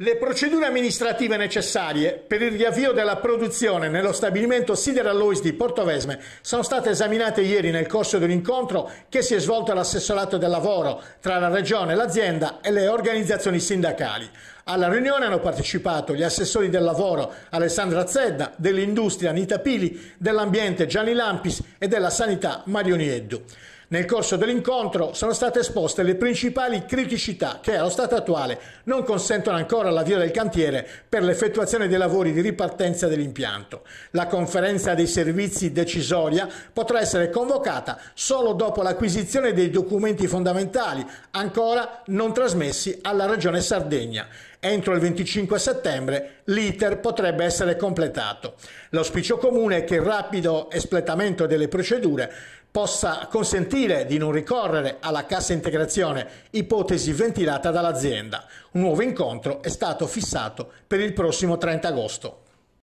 Le procedure amministrative necessarie per il riavvio della produzione nello stabilimento Sidera Lois di Portovesme sono state esaminate ieri nel corso di un incontro che si è svolto all'assessorato del lavoro tra la regione, l'azienda e le organizzazioni sindacali. Alla riunione hanno partecipato gli assessori del lavoro Alessandra Zedda, dell'industria Anita Pili, dell'ambiente Gianni Lampis e della sanità Mario Nieddu. Nel corso dell'incontro sono state esposte le principali criticità che allo stato attuale non consentono ancora l'avvio del cantiere per l'effettuazione dei lavori di ripartenza dell'impianto. La conferenza dei servizi decisoria potrà essere convocata solo dopo l'acquisizione dei documenti fondamentali ancora non trasmessi alla Regione Sardegna entro il 25 settembre l'iter potrebbe essere completato. L'auspicio comune è che il rapido espletamento delle procedure possa consentire di non ricorrere alla cassa integrazione, ipotesi ventilata dall'azienda. Un nuovo incontro è stato fissato per il prossimo 30 agosto.